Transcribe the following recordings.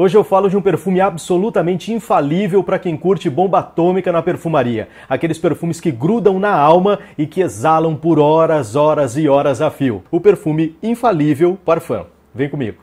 Hoje eu falo de um perfume absolutamente infalível para quem curte bomba atômica na perfumaria. Aqueles perfumes que grudam na alma e que exalam por horas, horas e horas a fio. O perfume infalível Parfum. Vem comigo.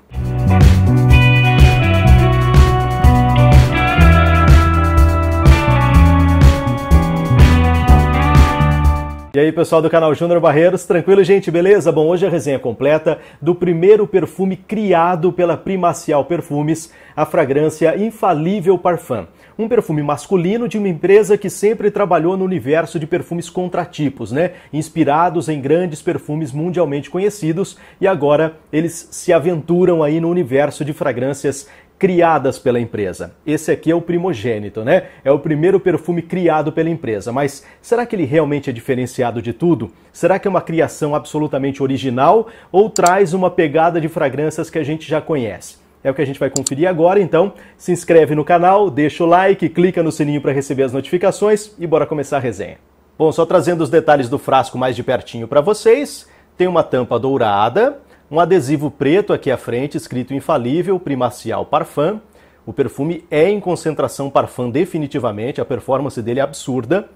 E aí, pessoal do canal Júnior Barreiros, tranquilo, gente? Beleza? Bom, hoje a resenha completa do primeiro perfume criado pela Primacial Perfumes, a fragrância Infalível Parfum. Um perfume masculino de uma empresa que sempre trabalhou no universo de perfumes contratipos, né? Inspirados em grandes perfumes mundialmente conhecidos e agora eles se aventuram aí no universo de fragrâncias criadas pela empresa. Esse aqui é o primogênito, né? É o primeiro perfume criado pela empresa. Mas será que ele realmente é diferenciado de tudo? Será que é uma criação absolutamente original ou traz uma pegada de fragrâncias que a gente já conhece? É o que a gente vai conferir agora, então se inscreve no canal, deixa o like, clica no sininho para receber as notificações e bora começar a resenha. Bom, só trazendo os detalhes do frasco mais de pertinho para vocês, tem uma tampa dourada, um adesivo preto aqui à frente escrito Infalível Primacial Parfum. O perfume é em concentração parfum definitivamente, a performance dele é absurda.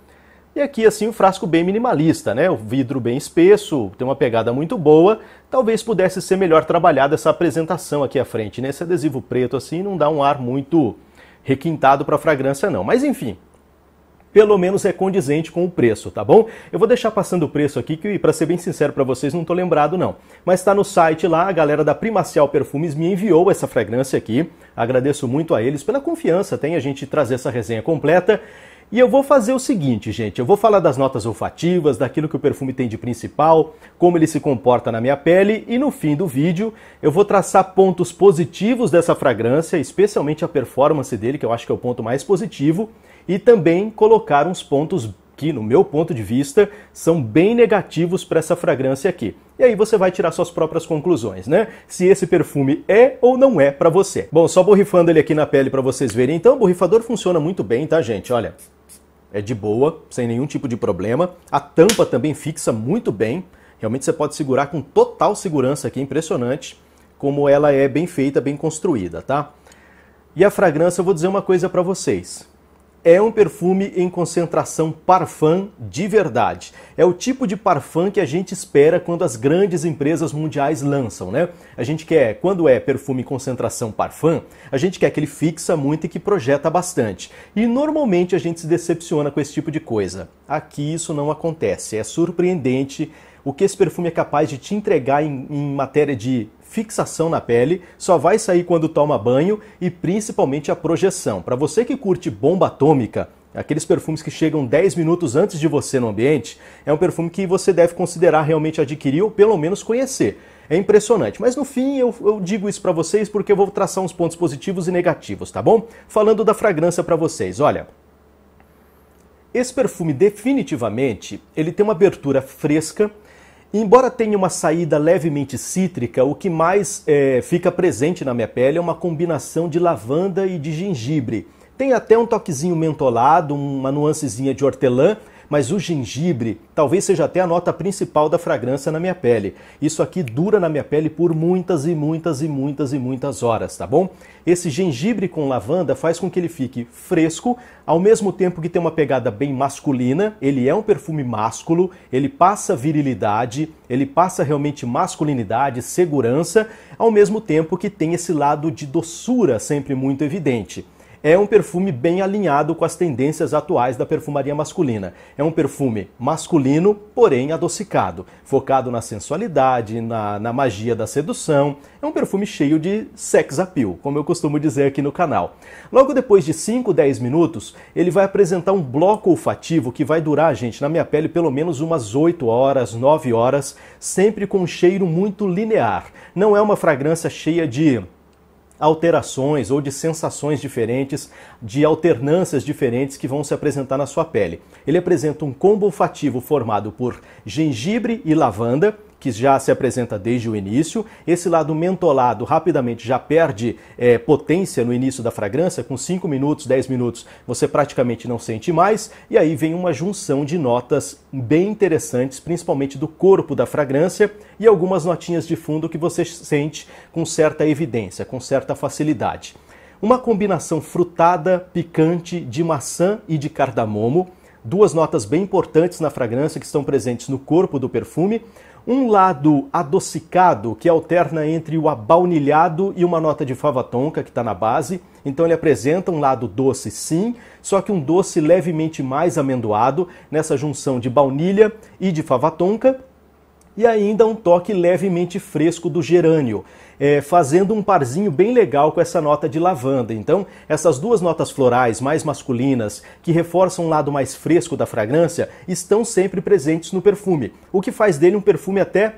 E aqui assim o um frasco bem minimalista, né? O vidro bem espesso, tem uma pegada muito boa. Talvez pudesse ser melhor trabalhada essa apresentação aqui à frente, né? Esse adesivo preto assim não dá um ar muito requintado para a fragrância não. Mas enfim, pelo menos é condizente com o preço, tá bom? Eu vou deixar passando o preço aqui, que para ser bem sincero para vocês, não tô lembrado não. Mas está no site lá, a galera da Primacial Perfumes me enviou essa fragrância aqui. Agradeço muito a eles pela confiança, tem a gente trazer essa resenha completa. E eu vou fazer o seguinte, gente, eu vou falar das notas olfativas, daquilo que o perfume tem de principal, como ele se comporta na minha pele e no fim do vídeo eu vou traçar pontos positivos dessa fragrância, especialmente a performance dele, que eu acho que é o ponto mais positivo, e também colocar uns pontos que, no meu ponto de vista, são bem negativos para essa fragrância aqui. E aí você vai tirar suas próprias conclusões, né? Se esse perfume é ou não é para você. Bom, só borrifando ele aqui na pele para vocês verem. Então, o borrifador funciona muito bem, tá, gente? Olha, é de boa, sem nenhum tipo de problema. A tampa também fixa muito bem. Realmente você pode segurar com total segurança aqui, impressionante como ela é bem feita, bem construída, tá? E a fragrância, eu vou dizer uma coisa para vocês é um perfume em concentração parfum de verdade. É o tipo de parfum que a gente espera quando as grandes empresas mundiais lançam, né? A gente quer, quando é perfume em concentração parfum, a gente quer que ele fixa muito e que projeta bastante. E normalmente a gente se decepciona com esse tipo de coisa. Aqui isso não acontece. É surpreendente o que esse perfume é capaz de te entregar em, em matéria de fixação na pele, só vai sair quando toma banho e principalmente a projeção. Para você que curte bomba atômica, aqueles perfumes que chegam 10 minutos antes de você no ambiente, é um perfume que você deve considerar realmente adquirir ou pelo menos conhecer. É impressionante, mas no fim eu, eu digo isso para vocês porque eu vou traçar uns pontos positivos e negativos, tá bom? Falando da fragrância para vocês, olha, esse perfume definitivamente, ele tem uma abertura fresca, Embora tenha uma saída levemente cítrica, o que mais é, fica presente na minha pele é uma combinação de lavanda e de gengibre. Tem até um toquezinho mentolado, uma nuancezinha de hortelã, mas o gengibre talvez seja até a nota principal da fragrância na minha pele. Isso aqui dura na minha pele por muitas e muitas e muitas e muitas horas, tá bom? Esse gengibre com lavanda faz com que ele fique fresco, ao mesmo tempo que tem uma pegada bem masculina, ele é um perfume másculo, ele passa virilidade, ele passa realmente masculinidade, segurança, ao mesmo tempo que tem esse lado de doçura sempre muito evidente é um perfume bem alinhado com as tendências atuais da perfumaria masculina. É um perfume masculino, porém adocicado, focado na sensualidade, na, na magia da sedução. É um perfume cheio de sex appeal, como eu costumo dizer aqui no canal. Logo depois de 5, 10 minutos, ele vai apresentar um bloco olfativo que vai durar, gente, na minha pele pelo menos umas 8 horas, 9 horas, sempre com um cheiro muito linear. Não é uma fragrância cheia de alterações ou de sensações diferentes, de alternâncias diferentes que vão se apresentar na sua pele. Ele apresenta um combo olfativo formado por gengibre e lavanda que já se apresenta desde o início. Esse lado mentolado rapidamente já perde é, potência no início da fragrância, com 5 minutos, 10 minutos você praticamente não sente mais. E aí vem uma junção de notas bem interessantes, principalmente do corpo da fragrância e algumas notinhas de fundo que você sente com certa evidência, com certa facilidade. Uma combinação frutada, picante de maçã e de cardamomo duas notas bem importantes na fragrância que estão presentes no corpo do perfume, um lado adocicado que alterna entre o abaunilhado e uma nota de fava tonka que está na base. Então ele apresenta um lado doce, sim, só que um doce levemente mais amendoado nessa junção de baunilha e de fava tonka e ainda um toque levemente fresco do gerânio, é, fazendo um parzinho bem legal com essa nota de lavanda. Então, essas duas notas florais mais masculinas, que reforçam um lado mais fresco da fragrância, estão sempre presentes no perfume, o que faz dele um perfume até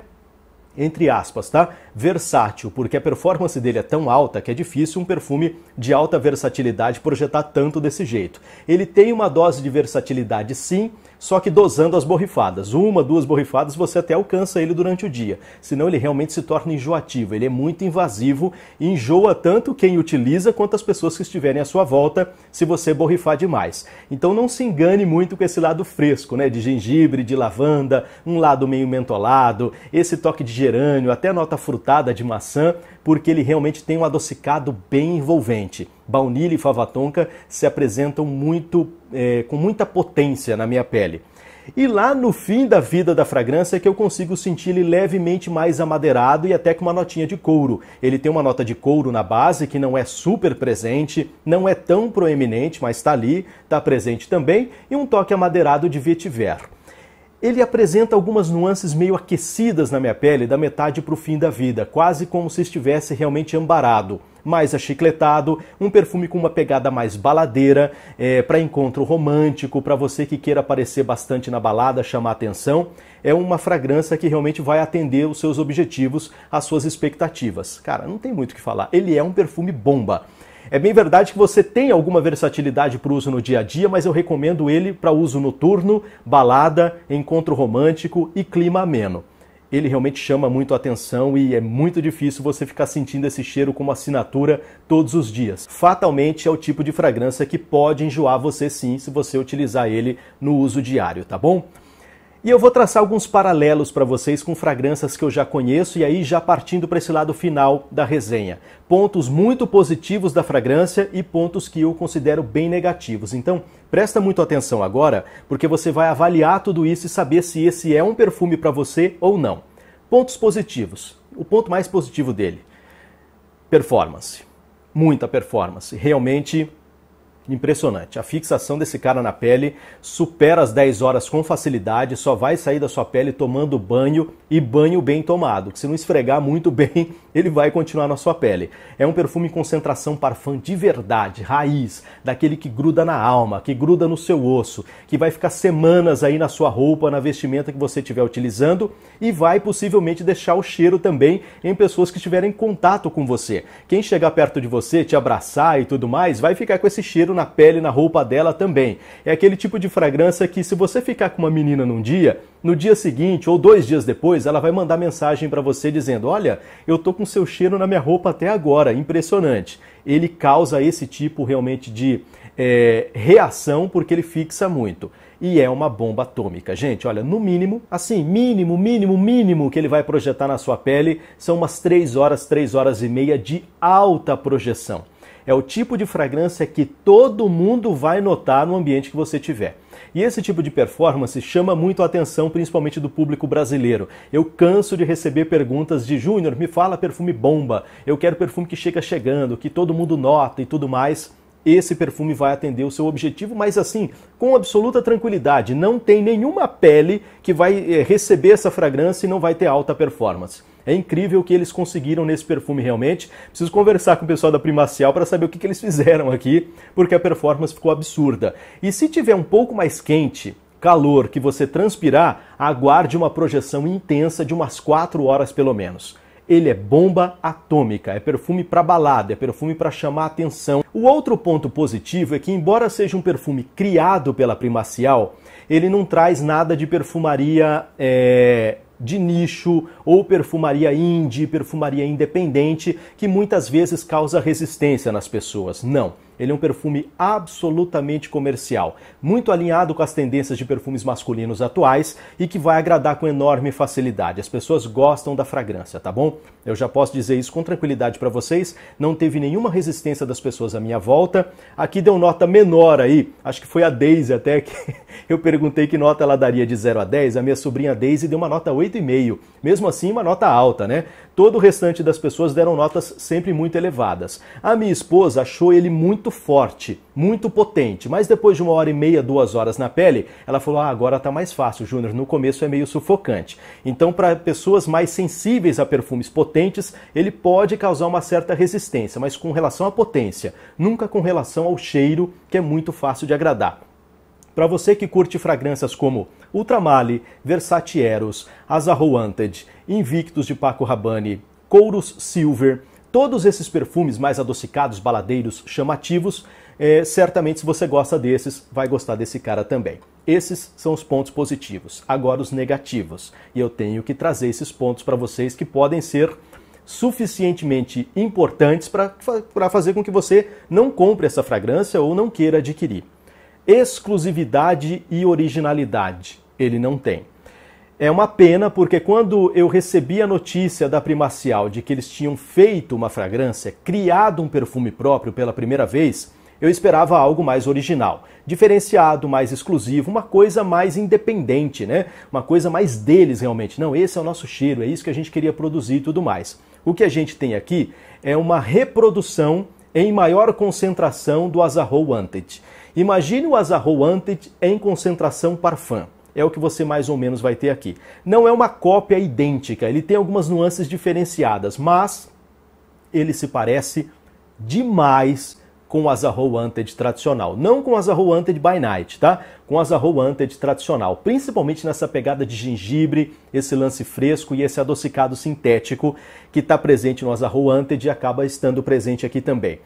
entre aspas, tá? Versátil, porque a performance dele é tão alta que é difícil um perfume de alta versatilidade projetar tanto desse jeito. Ele tem uma dose de versatilidade sim, só que dosando as borrifadas. Uma, duas borrifadas você até alcança ele durante o dia, senão ele realmente se torna enjoativo, ele é muito invasivo e enjoa tanto quem utiliza quanto as pessoas que estiverem à sua volta se você borrifar demais. Então não se engane muito com esse lado fresco, né, de gengibre, de lavanda, um lado meio mentolado, esse toque de gerânio, até nota frutada de maçã, porque ele realmente tem um adocicado bem envolvente. Baunilha e fava tonka se apresentam muito é, com muita potência na minha pele. E lá no fim da vida da fragrância é que eu consigo sentir ele levemente mais amadeirado e até com uma notinha de couro. Ele tem uma nota de couro na base que não é super presente, não é tão proeminente, mas está ali, está presente também, e um toque amadeirado de vetiver. Ele apresenta algumas nuances meio aquecidas na minha pele da metade para o fim da vida, quase como se estivesse realmente ambarado, mais achicletado, um perfume com uma pegada mais baladeira, é, para encontro romântico, para você que queira aparecer bastante na balada, chamar atenção. É uma fragrância que realmente vai atender os seus objetivos, as suas expectativas. Cara, não tem muito o que falar. Ele é um perfume bomba. É bem verdade que você tem alguma versatilidade para uso no dia a dia, mas eu recomendo ele para uso noturno, balada, encontro romântico e clima ameno. Ele realmente chama muito a atenção e é muito difícil você ficar sentindo esse cheiro como assinatura todos os dias. Fatalmente é o tipo de fragrância que pode enjoar você sim se você utilizar ele no uso diário, tá bom? E eu vou traçar alguns paralelos para vocês com fragrâncias que eu já conheço e aí já partindo para esse lado final da resenha. Pontos muito positivos da fragrância e pontos que eu considero bem negativos. Então, presta muito atenção agora, porque você vai avaliar tudo isso e saber se esse é um perfume para você ou não. Pontos positivos. O ponto mais positivo dele: performance. Muita performance. Realmente Impressionante. A fixação desse cara na pele supera as 10 horas com facilidade, só vai sair da sua pele tomando banho e banho bem tomado, que se não esfregar muito bem, ele vai continuar na sua pele. É um perfume concentração parfum de verdade, raiz, daquele que gruda na alma, que gruda no seu osso, que vai ficar semanas aí na sua roupa, na vestimenta que você estiver utilizando e vai possivelmente deixar o cheiro também em pessoas que estiverem em contato com você. Quem chegar perto de você, te abraçar e tudo mais, vai ficar com esse cheiro na pele, na roupa dela também. É aquele tipo de fragrância que se você ficar com uma menina num dia, no dia seguinte ou dois dias depois, depois ela vai mandar mensagem para você dizendo: "Olha, eu tô com seu cheiro na minha roupa até agora, impressionante". Ele causa esse tipo realmente de é, reação porque ele fixa muito e é uma bomba atômica. Gente, olha, no mínimo, assim, mínimo, mínimo, mínimo que ele vai projetar na sua pele são umas 3 horas, 3 horas e meia de alta projeção. É o tipo de fragrância que todo mundo vai notar no ambiente que você tiver. E esse tipo de performance chama muito a atenção, principalmente do público brasileiro. Eu canso de receber perguntas de Júnior, me fala perfume bomba, eu quero perfume que chega chegando, que todo mundo nota e tudo mais esse perfume vai atender o seu objetivo, mas assim, com absoluta tranquilidade. Não tem nenhuma pele que vai eh, receber essa fragrância e não vai ter alta performance. É incrível o que eles conseguiram nesse perfume realmente. Preciso conversar com o pessoal da Primacial para saber o que, que eles fizeram aqui, porque a performance ficou absurda. E se tiver um pouco mais quente, calor, que você transpirar, aguarde uma projeção intensa de umas 4 horas pelo menos. Ele é bomba atômica, é perfume para balada, é perfume para chamar atenção. O outro ponto positivo é que, embora seja um perfume criado pela Primacial, ele não traz nada de perfumaria é, de nicho ou perfumaria indie, perfumaria independente, que muitas vezes causa resistência nas pessoas. Não. Ele é um perfume absolutamente comercial, muito alinhado com as tendências de perfumes masculinos atuais e que vai agradar com enorme facilidade. As pessoas gostam da fragrância, tá bom? Eu já posso dizer isso com tranquilidade para vocês. Não teve nenhuma resistência das pessoas à minha volta. Aqui deu nota menor aí, acho que foi a Daisy até que eu perguntei que nota ela daria de 0 a 10. A minha sobrinha Daisy deu uma nota 8,5. Mesmo assim, uma nota alta, né? Todo o restante das pessoas deram notas sempre muito elevadas. A minha esposa achou ele muito forte, muito potente, mas depois de uma hora e meia, duas horas na pele, ela falou: ah, agora tá mais fácil, Júnior. No começo é meio sufocante. Então, para pessoas mais sensíveis a perfumes potentes, ele pode causar uma certa resistência, mas com relação à potência, nunca com relação ao cheiro, que é muito fácil de agradar. Para você que curte fragrâncias como Ultramale, Versatieros, Azaho Wanted, Invictus de Paco Rabanne, Couros Silver, todos esses perfumes mais adocicados, baladeiros, chamativos, é, certamente se você gosta desses, vai gostar desse cara também. Esses são os pontos positivos. Agora os negativos. E eu tenho que trazer esses pontos para vocês que podem ser suficientemente importantes para fazer com que você não compre essa fragrância ou não queira adquirir exclusividade e originalidade. Ele não tem. É uma pena porque quando eu recebi a notícia da Primacial de que eles tinham feito uma fragrância, criado um perfume próprio pela primeira vez, eu esperava algo mais original, diferenciado, mais exclusivo, uma coisa mais independente, né? Uma coisa mais deles realmente. Não, esse é o nosso cheiro, é isso que a gente queria produzir e tudo mais. O que a gente tem aqui é uma reprodução em maior concentração do Azarro Wanted. Imagine o Azarro Wanted em concentração Parfum. É o que você mais ou menos vai ter aqui. Não é uma cópia idêntica, ele tem algumas nuances diferenciadas, mas ele se parece demais com o Azarro Wanted tradicional. Não com o Azarro Wanted by Night, tá? Com o Azarro Wanted tradicional. Principalmente nessa pegada de gengibre, esse lance fresco e esse adocicado sintético que está presente no Azarro Wanted e acaba estando presente aqui também.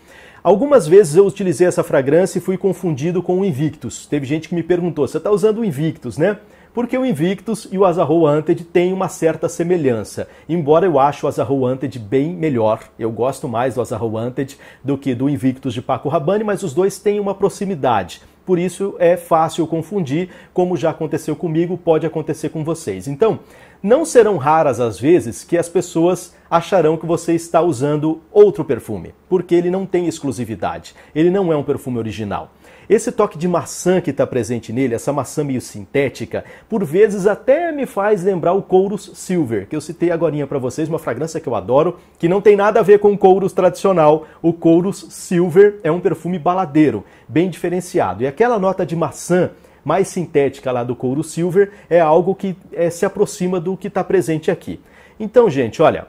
Algumas vezes eu utilizei essa fragrância e fui confundido com o Invictus. Teve gente que me perguntou: você está usando o Invictus, né? Porque o Invictus e o Azarou Anted têm uma certa semelhança. Embora eu ache o Azarou Anted bem melhor, eu gosto mais do Azarou Anted do que do Invictus de Paco Rabanne, mas os dois têm uma proximidade por isso é fácil confundir, como já aconteceu comigo, pode acontecer com vocês. Então, não serão raras as vezes que as pessoas acharão que você está usando outro perfume, porque ele não tem exclusividade, ele não é um perfume original. Esse toque de maçã que está presente nele, essa maçã meio sintética, por vezes até me faz lembrar o Courus Silver, que eu citei agora para vocês, uma fragrância que eu adoro, que não tem nada a ver com o Courus tradicional. O Courus Silver é um perfume baladeiro, bem diferenciado. E aquela nota de maçã mais sintética lá do couro silver é algo que é, se aproxima do que está presente aqui. Então, gente, olha,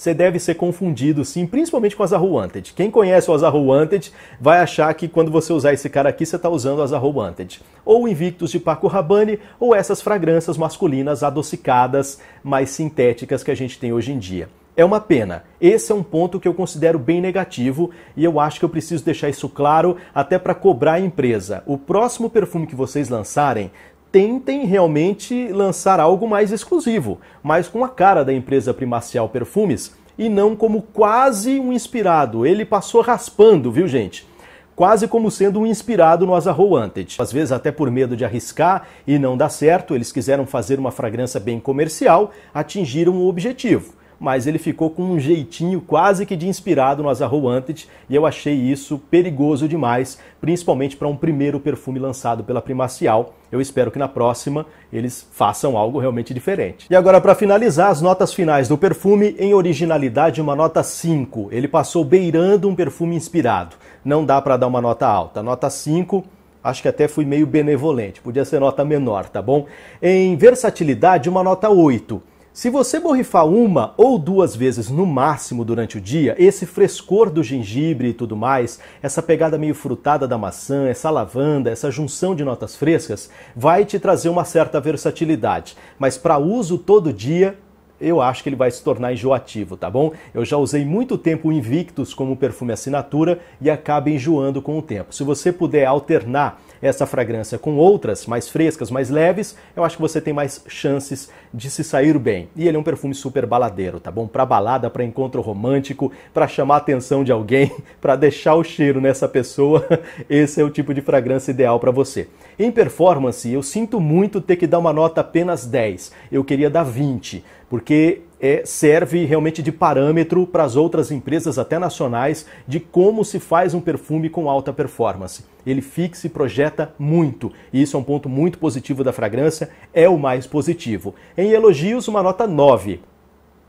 você deve ser confundido sim, principalmente com o Azar Wanted. Quem conhece o Azar Wanted vai achar que quando você usar esse cara aqui, você está usando o Azar Wanted. Ou Invictus de Paco Rabanne, ou essas fragrâncias masculinas adocicadas, mais sintéticas que a gente tem hoje em dia. É uma pena. Esse é um ponto que eu considero bem negativo e eu acho que eu preciso deixar isso claro até para cobrar a empresa. O próximo perfume que vocês lançarem tentem realmente lançar algo mais exclusivo, mais com a cara da empresa Primacial Perfumes e não como quase um inspirado. Ele passou raspando, viu, gente? Quase como sendo um inspirado no Azarro Wanted. Às vezes, até por medo de arriscar e não dar certo, eles quiseram fazer uma fragrância bem comercial, atingiram o objetivo mas ele ficou com um jeitinho quase que de inspirado no Azar Wanted e eu achei isso perigoso demais, principalmente para um primeiro perfume lançado pela Primacial. Eu espero que na próxima eles façam algo realmente diferente. E agora para finalizar as notas finais do perfume, em originalidade uma nota 5. Ele passou beirando um perfume inspirado. Não dá para dar uma nota alta. Nota 5 Acho que até fui meio benevolente, podia ser nota menor, tá bom? Em versatilidade, uma nota 8. Se você borrifar uma ou duas vezes no máximo durante o dia, esse frescor do gengibre e tudo mais, essa pegada meio frutada da maçã, essa lavanda, essa junção de notas frescas, vai te trazer uma certa versatilidade. Mas para uso todo dia, eu acho que ele vai se tornar enjoativo, tá bom? Eu já usei muito tempo o Invictus como perfume assinatura e acaba enjoando com o tempo. Se você puder alternar essa fragrância com outras mais frescas, mais leves, eu acho que você tem mais chances de se sair bem. E ele é um perfume super baladeiro, tá bom? Para balada, para encontro romântico, para chamar a atenção de alguém, para deixar o cheiro nessa pessoa, esse é o tipo de fragrância ideal para você. Em performance, eu sinto muito ter que dar uma nota apenas 10. Eu queria dar 20, porque é, serve realmente de parâmetro para as outras empresas, até nacionais, de como se faz um perfume com alta performance. Ele fixa e projeta muito, e isso é um ponto muito positivo da fragrância, é o mais positivo. Em elogios, uma nota 9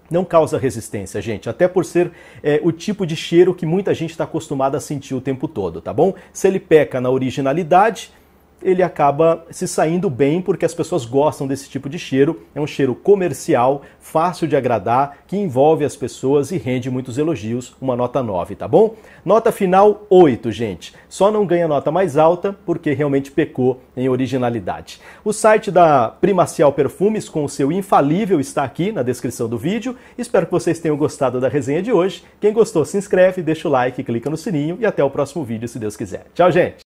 não causa resistência, gente, até por ser é, o tipo de cheiro que muita gente está acostumada a sentir o tempo todo, tá bom? Se ele peca na originalidade, ele acaba se saindo bem porque as pessoas gostam desse tipo de cheiro. É um cheiro comercial, fácil de agradar, que envolve as pessoas e rende muitos elogios. Uma nota 9, tá bom? Nota final 8, gente. Só não ganha nota mais alta porque realmente pecou em originalidade. O site da Primacial Perfumes com o seu infalível está aqui na descrição do vídeo. Espero que vocês tenham gostado da resenha de hoje. Quem gostou, se inscreve, deixa o like, clica no sininho e até o próximo vídeo, se Deus quiser. Tchau, gente!